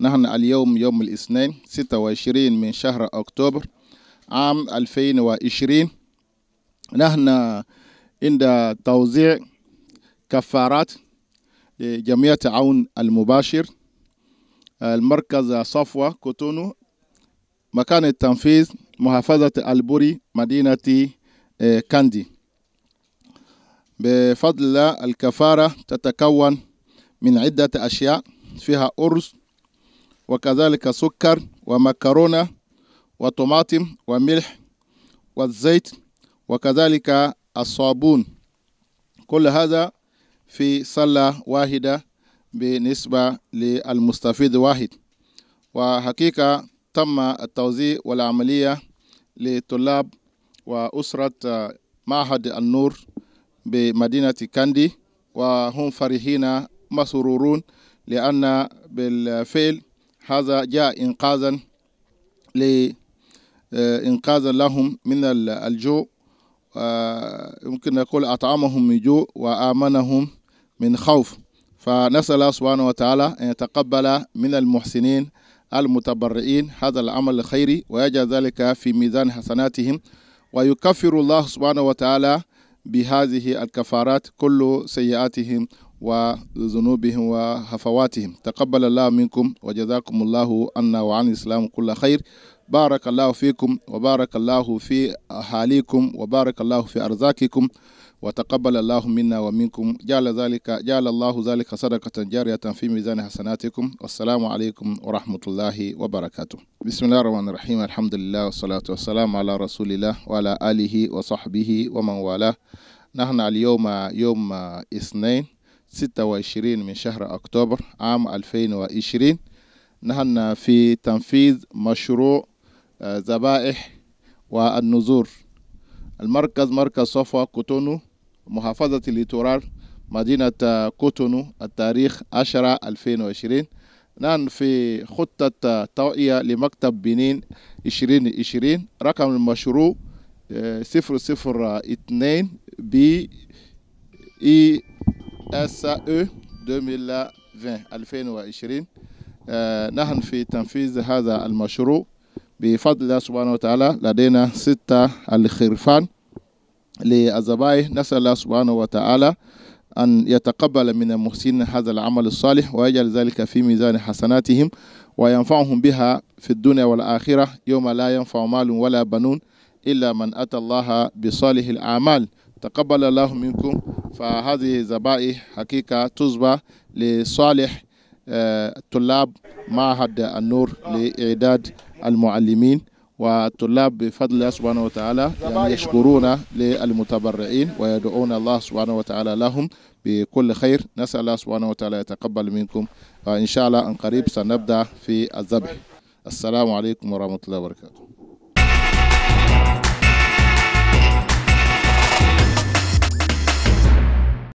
نحن اليوم يوم الاثنين 26 من شهر أكتوبر عام 2020 نحن عند توزيع كفارات لجمعية عون المباشر المركز صفوة كوتونو مكان التنفيذ محافظة البوري مدينة آه، كاندي بفضل الله الكفارة تتكون من عدة أشياء فيها أرز وكذلك سكر ومكرونة وطماطم وملح والزيت وكذلك الصابون كل هذا في صلاة واحدة بالنسبة للمستفيد واحد وحقيقة تم التوزيع والعملية لطلاب وأسرة معهد النور بمدينة كاندي وهم فرحين مسرورون لأن بالفعل هذا جاء إنقاذا آه، إنقاذا لهم من الجوع آه، يمكن نقول أطعمهم من جوع وآمنهم من خوف فنسأل الله سبحانه وتعالى أن يتقبل من المحسنين المتبرئين هذا العمل الخيري ويجعل ذلك في ميزان حسناتهم ويكفر الله سبحانه وتعالى بهذه الكفارات كل سيئاتهم وذنوبهم وهفواتهم تقبل الله منكم وجزاكم الله عنا وعن الإسلام كل خير بارك الله فيكم وبارك الله في أهاليكم وبارك الله في أرزاقكم وتقبل الله منا ومنكم جعل ذلك جعل الله ذلك صدقة جارية في ميزان حسناتكم والسلام عليكم ورحمة الله وبركاته بسم الله الرحمن الرحيم الحمد لله والصلاة والسلام على رسول الله وعلى آله وصحبه ومن والاه نحن اليوم يوم اثنين 26 من شهر أكتوبر عام 2020 نحن في تنفيذ مشروع آه، ذبائح والنذور المركز مركز صفوة كوتونو محافظة الليتورال مدينة آه، كوتونو التاريخ 10 2020 نحن في خطة آه، توعية لمكتب بنين 2020 رقم المشروع 002 بي اي SAE 2020 2020 نحن في تنفيذ هذا المشروع بفضل الله سبحانه وتعالى لدينا ستة الخرفان للزبائن نسأل الله سبحانه وتعالى أن يتقبل من المحسنين هذا العمل الصالح ويجعل ذلك في ميزان حسناتهم وينفعهم بها في الدنيا والآخرة يوم لا ينفع مال ولا بنون إلا من أتى الله بصالح الأعمال تقبل الله منكم فهذه ذبائح حقيقة تزبى لصالح آه، طلاب معهد النور لإعداد المعلمين والطلاب بفضل الله سبحانه وتعالى يعني يشكرون للمتبرعين ويدعون الله سبحانه وتعالى لهم بكل خير نسأل الله سبحانه وتعالى يتقبل منكم وإن شاء الله أن قريب سنبدأ في الذبح السلام عليكم ورحمة الله وبركاته